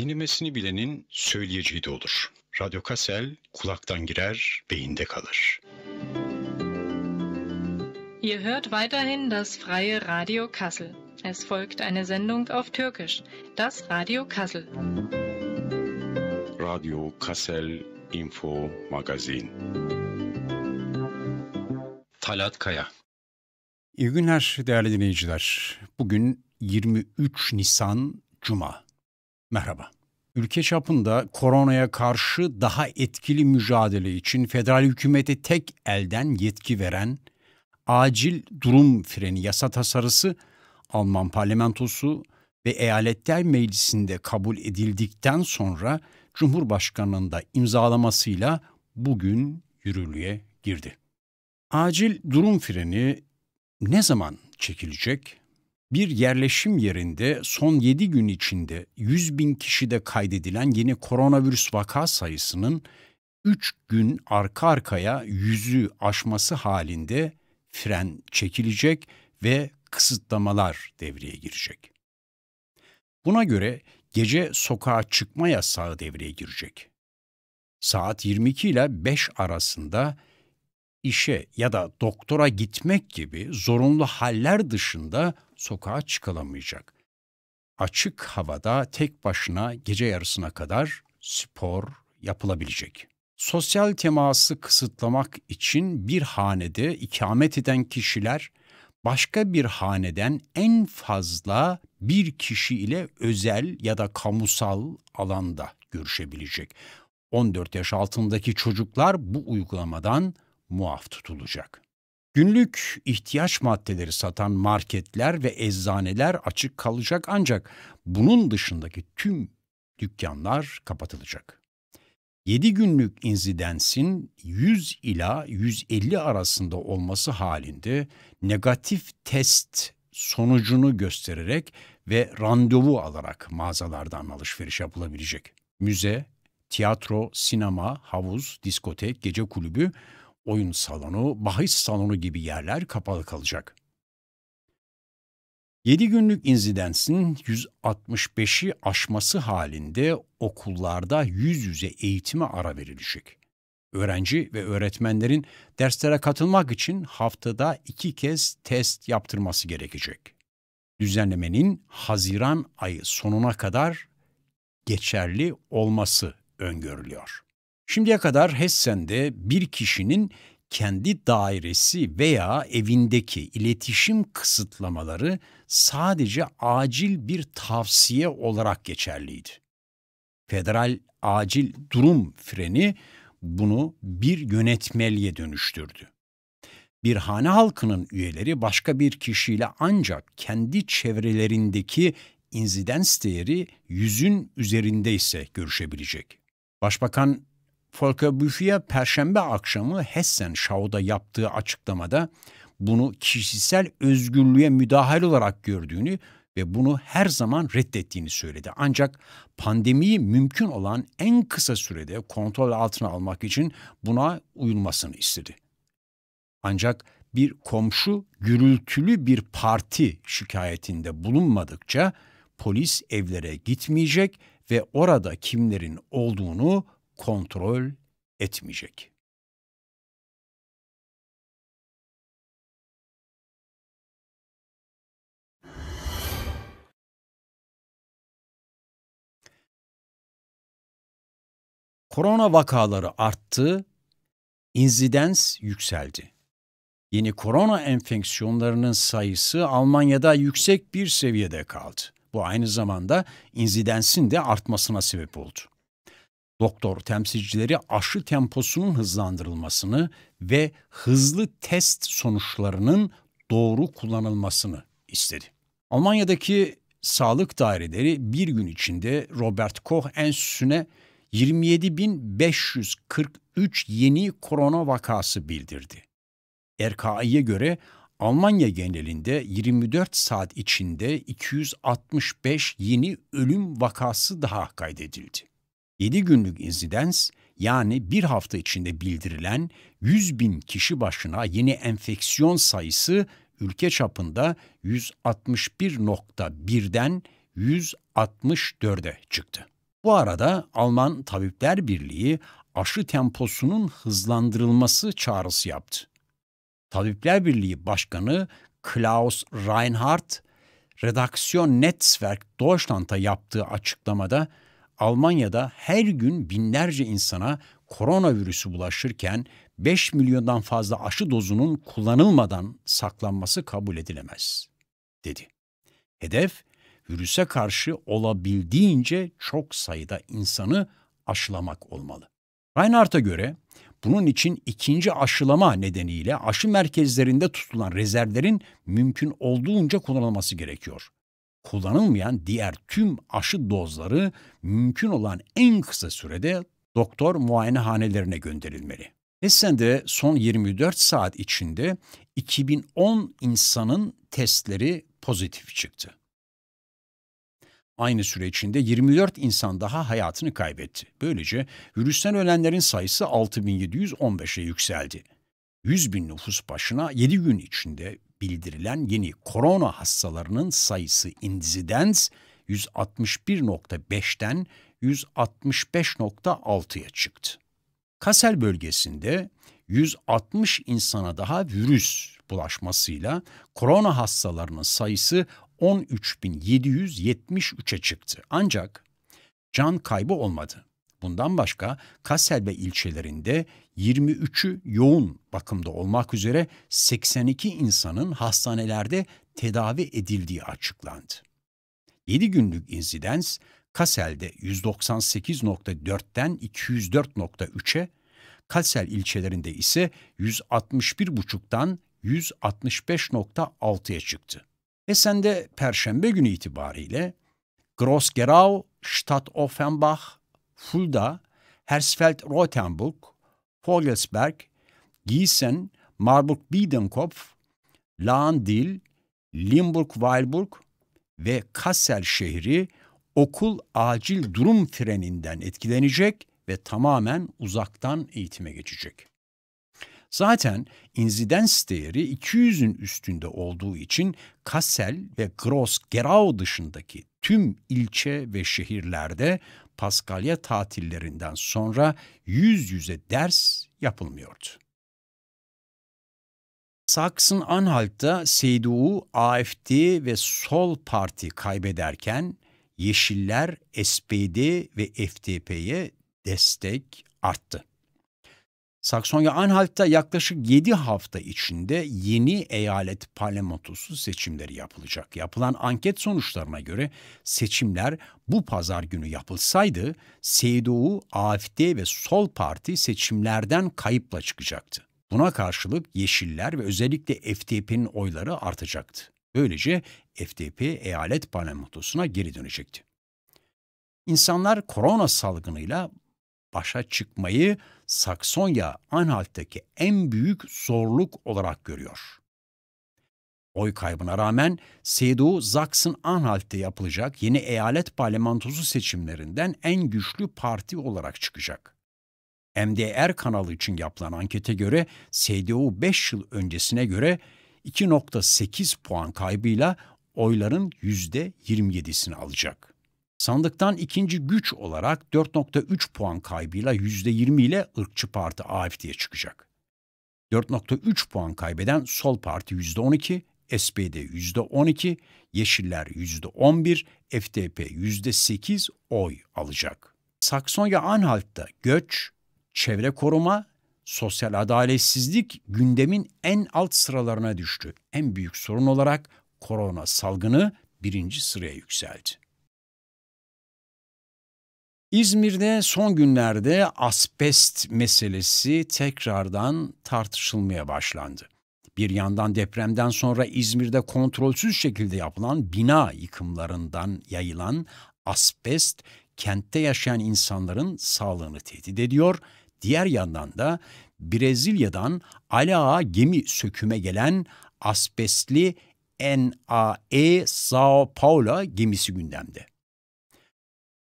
Dinlemesini bilenin söyleyeceği de olur. Radyo Kasel kulaktan girer, beyinde kalır. Ihr hört weiterhin das freie Radio Kassel. Es folgt eine Sendung auf Türkisch, das Radio Kassel. Radio Kassel Info Magazin. Talat Kaya. İyi günler değerli dinleyiciler. Bugün 23 Nisan Cuma. Merhaba. Ülke çapında koronaya karşı daha etkili mücadele için federal hükümete tek elden yetki veren acil durum freni yasa tasarısı Alman parlamentosu ve eyaletler meclisinde kabul edildikten sonra Cumhurbaşkanı'nın da imzalamasıyla bugün yürürlüğe girdi. Acil durum freni ne zaman çekilecek? Bir yerleşim yerinde son 7 gün içinde 100 bin kişide kaydedilen yeni koronavirüs vaka sayısının 3 gün arka arkaya yüzü aşması halinde fren çekilecek ve kısıtlamalar devreye girecek. Buna göre gece sokağa çıkma yasağı devreye girecek. Saat 22 ile 5 arasında işe ya da doktora gitmek gibi zorunlu haller dışında sokağa çıkılamayacak. Açık havada tek başına gece yarısına kadar spor yapılabilecek. Sosyal teması kısıtlamak için bir hanede ikamet eden kişiler başka bir haneden en fazla bir kişi ile özel ya da kamusal alanda görüşebilecek. 14 yaş altındaki çocuklar bu uygulamadan muaf tutulacak. Günlük ihtiyaç maddeleri satan marketler ve eczaneler açık kalacak ancak bunun dışındaki tüm dükkanlar kapatılacak. 7 günlük inzidensin 100 ila 150 arasında olması halinde negatif test sonucunu göstererek ve randevu alarak mağazalardan alışveriş yapılabilecek. Müze, tiyatro, sinema, havuz, diskotek, gece kulübü oyun salonu, bahis salonu gibi yerler kapalı kalacak. 7 günlük inzidensin 165'i aşması halinde okullarda yüz yüze eğitime ara verilecek. Öğrenci ve öğretmenlerin derslere katılmak için haftada iki kez test yaptırması gerekecek. Düzenlemenin Haziran ayı sonuna kadar geçerli olması öngörülüyor. Şimdiye kadar Hessen'de bir kişinin kendi dairesi veya evindeki iletişim kısıtlamaları sadece acil bir tavsiye olarak geçerliydi. Federal acil durum freni bunu bir yönetmeliğe dönüştürdü. Bir hane halkının üyeleri başka bir kişiyle ancak kendi çevrelerindeki inzidens değeri yüzün ise görüşebilecek. Başbakan Volker Büfi'ye Perşembe akşamı Hessen Schau'da yaptığı açıklamada bunu kişisel özgürlüğe müdahale olarak gördüğünü ve bunu her zaman reddettiğini söyledi. Ancak pandemiyi mümkün olan en kısa sürede kontrol altına almak için buna uyulmasını istedi. Ancak bir komşu gürültülü bir parti şikayetinde bulunmadıkça polis evlere gitmeyecek ve orada kimlerin olduğunu kontrol etmeyecek. Korona vakaları arttı, inzidens yükseldi. Yeni korona enfeksiyonlarının sayısı Almanya'da yüksek bir seviyede kaldı. Bu aynı zamanda inzidensin de artmasına sebep oldu. Doktor temsilcileri aşı temposunun hızlandırılmasını ve hızlı test sonuçlarının doğru kullanılmasını istedi. Almanya'daki sağlık daireleri bir gün içinde Robert Koch Enstitüsü'ne 27.543 yeni korona vakası bildirdi. RKI'ye göre Almanya genelinde 24 saat içinde 265 yeni ölüm vakası daha kaydedildi. 7 günlük insidans yani bir hafta içinde bildirilen 100 bin kişi başına yeni enfeksiyon sayısı ülke çapında 161.1'den 164'e çıktı. Bu arada Alman Tabipler Birliği aşı temposunun hızlandırılması çağrısı yaptı. Tabipler Birliği Başkanı Klaus Reinhardt, Redaktion Netzwerk Deutschland'a yaptığı açıklamada Almanya'da her gün binlerce insana koronavirüsü bulaşırken 5 milyondan fazla aşı dozunun kullanılmadan saklanması kabul edilemez, dedi. Hedef, virüse karşı olabildiğince çok sayıda insanı aşılamak olmalı. Reinhardt'a göre bunun için ikinci aşılama nedeniyle aşı merkezlerinde tutulan rezervlerin mümkün olduğunca kullanılması gerekiyor kullanılmayan diğer tüm aşı dozları mümkün olan en kısa sürede doktor muayenehanelerine gönderilmeli. Hessen'de son 24 saat içinde 2010 insanın testleri pozitif çıktı. Aynı süre içinde 24 insan daha hayatını kaybetti. Böylece virüsten ölenlerin sayısı 6715'e yükseldi. 100 bin nüfus başına 7 gün içinde bildirilen yeni korona hastalarının sayısı incidens 161.5'ten 165.6'ya çıktı. Kasel bölgesinde 160 insana daha virüs bulaşmasıyla korona hastalarının sayısı 13.773'e çıktı. Ancak can kaybı olmadı. Bundan başka Kassel ve ilçelerinde 23'ü yoğun bakımda olmak üzere 82 insanın hastanelerde tedavi edildiği açıklandı. 7 günlük insidans Kassel'de 198.4'ten 204.3'e, Kassel ilçelerinde ise 161.5'tan 165.6'ya çıktı. Esen'de Perşembe günü itibariyle Gross Gerau, Stadt Offenbach, Fulda, Hersfeld-Rotenburg, Vogelsberg, Gießen, Marburg-Biedenkopf, Lahndil, Limburg-Weilburg ve Kassel şehri okul acil durum freninden etkilenecek ve tamamen uzaktan eğitime geçecek. Zaten inzidens değeri 200'ün üstünde olduğu için Kassel ve Gross Gerau dışındaki tüm ilçe ve şehirlerde Paskalya tatillerinden sonra yüz yüze ders yapılmıyordu. Sachsen-Anhalt'ta CDU, AFD ve Sol Parti kaybederken Yeşiller, SPD ve FDP'ye destek arttı. Saksonya Anhalt'ta yaklaşık 7 hafta içinde yeni eyalet parlamentosu seçimleri yapılacak. Yapılan anket sonuçlarına göre seçimler bu pazar günü yapılsaydı CDU, AFD ve Sol Parti seçimlerden kayıpla çıkacaktı. Buna karşılık Yeşiller ve özellikle FDP'nin oyları artacaktı. Böylece FDP eyalet parlamentosuna geri dönecekti. İnsanlar korona salgınıyla başa çıkmayı Saksonya Anhalt'taki en büyük zorluk olarak görüyor. Oy kaybına rağmen CDU Sachsen-Anhalt'te yapılacak yeni eyalet parlamentosu seçimlerinden en güçlü parti olarak çıkacak. MDR kanalı için yapılan ankete göre CDU 5 yıl öncesine göre 2.8 puan kaybıyla oyların %27'sini alacak. Sandıktan ikinci güç olarak 4.3 puan kaybıyla %20 ile ırkçı parti AFD'ye çıkacak. 4.3 puan kaybeden Sol Parti %12, SPD %12, Yeşiller %11, FDP %8 oy alacak. Saksonya Anhalt'ta göç, çevre koruma, sosyal adaletsizlik gündemin en alt sıralarına düştü. En büyük sorun olarak korona salgını birinci sıraya yükseldi. İzmir'de son günlerde asbest meselesi tekrardan tartışılmaya başlandı. Bir yandan depremden sonra İzmir'de kontrolsüz şekilde yapılan bina yıkımlarından yayılan asbest kentte yaşayan insanların sağlığını tehdit ediyor. Diğer yandan da Brezilya'dan Alağa gemi söküme gelen asbestli NAE Sao Paulo gemisi gündemde.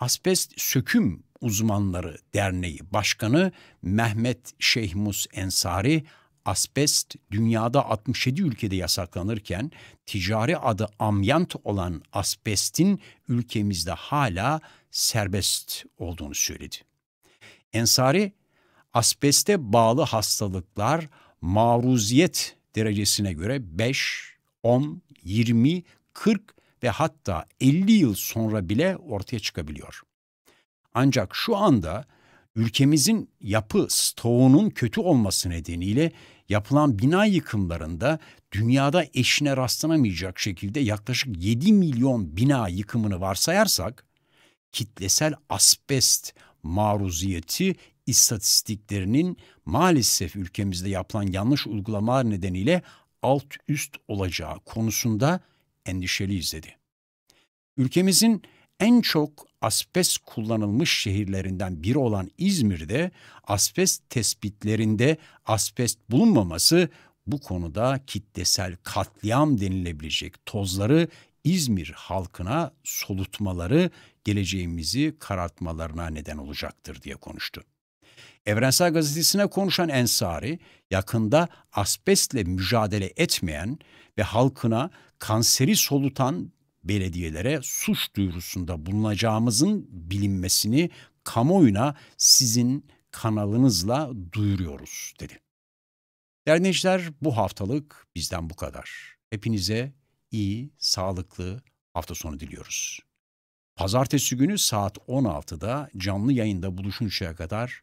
Asbest Söküm Uzmanları Derneği Başkanı Mehmet Şeyhmus Ensari, asbest dünyada 67 ülkede yasaklanırken ticari adı amyant olan asbestin ülkemizde hala serbest olduğunu söyledi. Ensari, asbeste bağlı hastalıklar maruziyet derecesine göre 5, 10, 20, 40 ve hatta 50 yıl sonra bile ortaya çıkabiliyor. Ancak şu anda ülkemizin yapı stoğunun kötü olması nedeniyle yapılan bina yıkımlarında dünyada eşine rastlanamayacak şekilde yaklaşık 7 milyon bina yıkımını varsayarsak kitlesel asbest maruziyeti istatistiklerinin maalesef ülkemizde yapılan yanlış uygulamalar nedeniyle alt üst olacağı konusunda endişeli izledi. Ülkemizin en çok asbest kullanılmış şehirlerinden biri olan İzmir'de asbest tespitlerinde asbest bulunmaması bu konuda kitlesel katliam denilebilecek tozları İzmir halkına solutmaları geleceğimizi karartmalarına neden olacaktır diye konuştu. Evrensel Gazetesi'ne konuşan Ensari, yakında asbestle mücadele etmeyen ve halkına kanseri solutan belediyelere suç duyurusunda bulunacağımızın bilinmesini kamuoyuna sizin kanalınızla duyuruyoruz dedi. Derneciler bu haftalık bizden bu kadar. Hepinize iyi, sağlıklı hafta sonu diliyoruz. Pazartesi günü saat 16'da canlı yayında buluşuncaya kadar